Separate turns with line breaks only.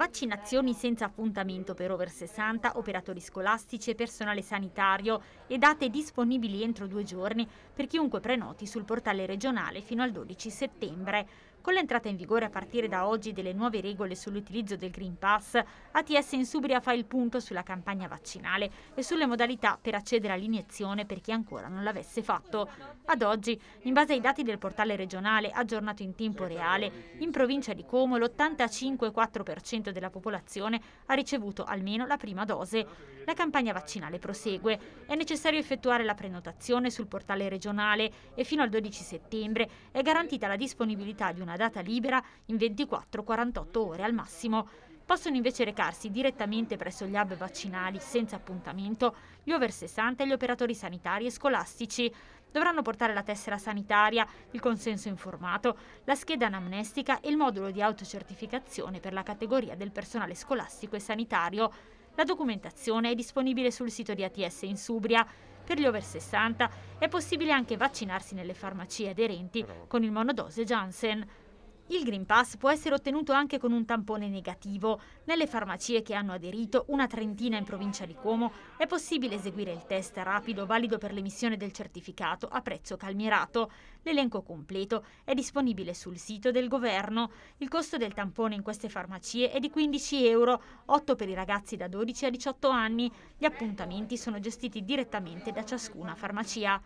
Vaccinazioni senza appuntamento per over 60, operatori scolastici e personale sanitario e date disponibili entro due giorni per chiunque prenoti sul portale regionale fino al 12 settembre. Con l'entrata in vigore a partire da oggi delle nuove regole sull'utilizzo del Green Pass, ATS in Subria fa il punto sulla campagna vaccinale e sulle modalità per accedere all'iniezione per chi ancora non l'avesse fatto. Ad oggi, in base ai dati del portale regionale aggiornato in tempo reale, in provincia di Como l'85,4% della popolazione ha ricevuto almeno la prima dose. La campagna vaccinale prosegue. È necessario effettuare la prenotazione sul portale regionale e fino al 12 settembre è garantita la disponibilità di una una data libera in 24-48 ore al massimo. Possono invece recarsi direttamente presso gli hub vaccinali senza appuntamento gli over 60 e gli operatori sanitari e scolastici. Dovranno portare la tessera sanitaria, il consenso informato, la scheda anamnestica e il modulo di autocertificazione per la categoria del personale scolastico e sanitario. La documentazione è disponibile sul sito di ATS in Subria. Per gli over 60 è possibile anche vaccinarsi nelle farmacie aderenti con il monodose Janssen. Il Green Pass può essere ottenuto anche con un tampone negativo. Nelle farmacie che hanno aderito, una trentina in provincia di Como, è possibile eseguire il test rapido valido per l'emissione del certificato a prezzo calmierato. L'elenco completo è disponibile sul sito del governo. Il costo del tampone in queste farmacie è di 15 euro, 8 per i ragazzi da 12 a 18 anni. Gli appuntamenti sono gestiti direttamente da ciascuna farmacia.